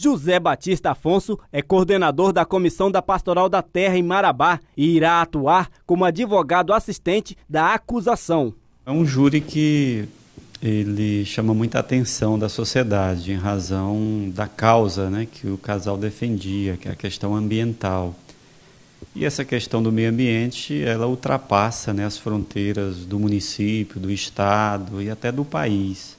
José Batista Afonso é coordenador da Comissão da Pastoral da Terra em Marabá e irá atuar como advogado assistente da acusação. É um júri que ele chama muita atenção da sociedade em razão da causa né, que o casal defendia, que é a questão ambiental. E essa questão do meio ambiente, ela ultrapassa né, as fronteiras do município, do estado e até do país.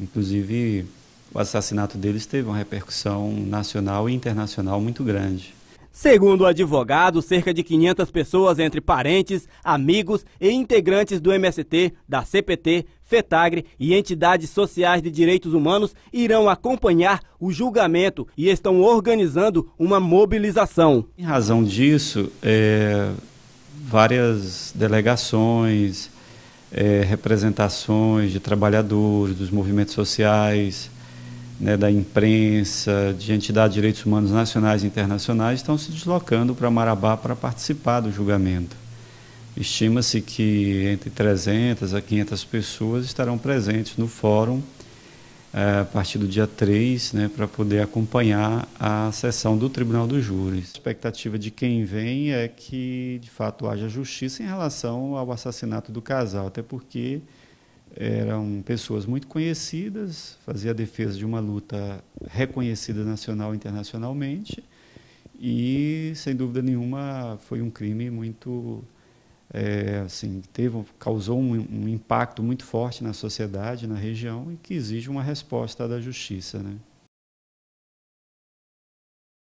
Inclusive, o assassinato deles teve uma repercussão nacional e internacional muito grande. Segundo o advogado, cerca de 500 pessoas, entre parentes, amigos e integrantes do MST, da CPT, FETAGRE e entidades sociais de direitos humanos, irão acompanhar o julgamento e estão organizando uma mobilização. Em razão disso, é, várias delegações, é, representações de trabalhadores, dos movimentos sociais, né, da imprensa, de entidades de direitos humanos nacionais e internacionais estão se deslocando para Marabá para participar do julgamento. Estima-se que entre 300 a 500 pessoas estarão presentes no fórum eh, a partir do dia 3, né, para poder acompanhar a sessão do Tribunal dos Júris. A expectativa de quem vem é que, de fato, haja justiça em relação ao assassinato do casal, até porque eram pessoas muito conhecidas, fazia a defesa de uma luta reconhecida nacional e internacionalmente, e sem dúvida nenhuma foi um crime muito é, assim teve causou um, um impacto muito forte na sociedade, na região e que exige uma resposta da justiça, né?